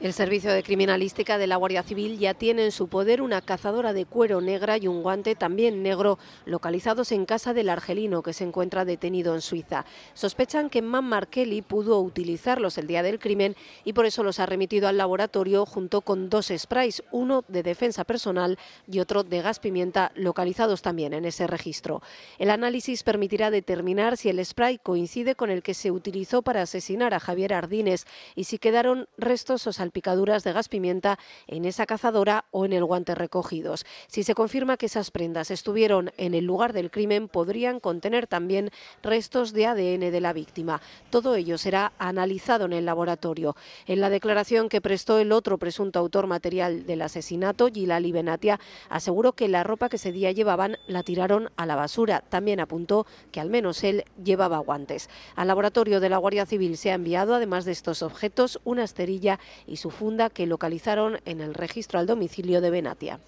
El Servicio de Criminalística de la Guardia Civil ya tiene en su poder una cazadora de cuero negra y un guante también negro, localizados en casa del argelino que se encuentra detenido en Suiza. Sospechan que Man Markelli pudo utilizarlos el día del crimen y por eso los ha remitido al laboratorio junto con dos sprays, uno de defensa personal y otro de gas pimienta, localizados también en ese registro. El análisis permitirá determinar si el spray coincide con el que se utilizó para asesinar a Javier Ardínez y si quedaron restos o picaduras de gas pimienta en esa cazadora o en el guante recogidos. Si se confirma que esas prendas estuvieron en el lugar del crimen, podrían contener también restos de ADN de la víctima. Todo ello será analizado en el laboratorio. En la declaración que prestó el otro presunto autor material del asesinato, Gilali Benatia, aseguró que la ropa que ese día llevaban la tiraron a la basura. También apuntó que al menos él llevaba guantes. Al laboratorio de la Guardia Civil se ha enviado, además de estos objetos, una esterilla y su funda que localizaron en el registro al domicilio de Benatia.